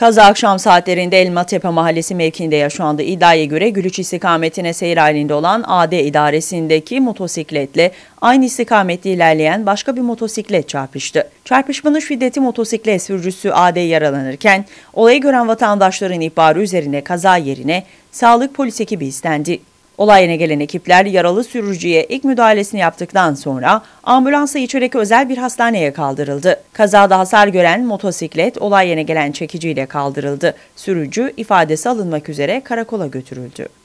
Kaza akşam saatlerinde Elma Tepe Mahallesi mevkiinde yaşandı. İddiaya göre Gülüç istikametine seyir halinde olan AD idaresindeki motosikletle aynı istikamette ilerleyen başka bir motosiklet çarpıştı. Çarpışmanın şiddeti motosiklet sürücüsü AD yaralanırken olayı gören vatandaşların ihbarı üzerine kaza yerine sağlık polis ekibi istendi. Olay yerine gelen ekipler yaralı sürücüye ilk müdahalesini yaptıktan sonra ambulansa içerek özel bir hastaneye kaldırıldı. Kazada hasar gören motosiklet olay yerine gelen çekiciyle kaldırıldı. Sürücü ifadesi alınmak üzere karakola götürüldü.